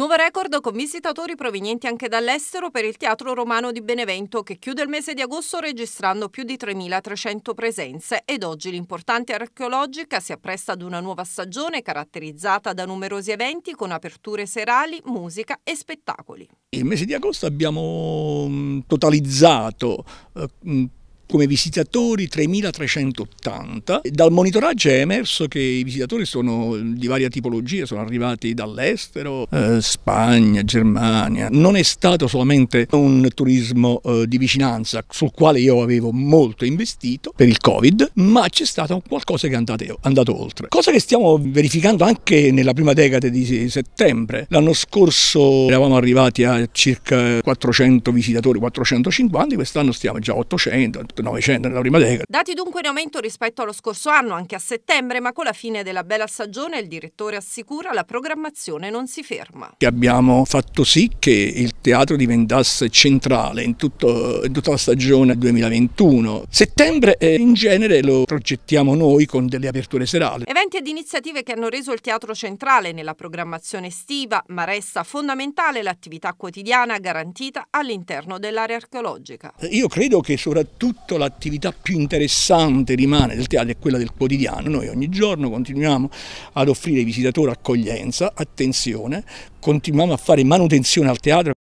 Nuovo record con visitatori provenienti anche dall'estero per il Teatro Romano di Benevento che chiude il mese di agosto registrando più di 3.300 presenze ed oggi l'importante archeologica si appresta ad una nuova stagione caratterizzata da numerosi eventi con aperture serali, musica e spettacoli. Il mese di agosto abbiamo totalizzato eh, come visitatori 3.380. Dal monitoraggio è emerso che i visitatori sono di varia tipologia, sono arrivati dall'estero, eh, Spagna, Germania. Non è stato solamente un turismo eh, di vicinanza sul quale io avevo molto investito per il Covid, ma c'è stato qualcosa che è andato, andato oltre. Cosa che stiamo verificando anche nella prima decade di settembre. L'anno scorso eravamo arrivati a circa 400 visitatori, 450, quest'anno stiamo già a 800. 900 nella prima decada. Dati dunque in aumento rispetto allo scorso anno, anche a settembre, ma con la fine della bella stagione il direttore assicura la programmazione non si ferma. Abbiamo fatto sì che il teatro diventasse centrale in, tutto, in tutta la stagione 2021. Settembre eh, in genere lo progettiamo noi con delle aperture serali. Eventi ed iniziative che hanno reso il teatro centrale nella programmazione estiva, ma resta fondamentale l'attività quotidiana garantita all'interno dell'area archeologica. Eh, io credo che soprattutto fatto l'attività più interessante rimane del teatro è quella del quotidiano. Noi ogni giorno continuiamo ad offrire ai visitatori accoglienza, attenzione, continuiamo a fare manutenzione al teatro.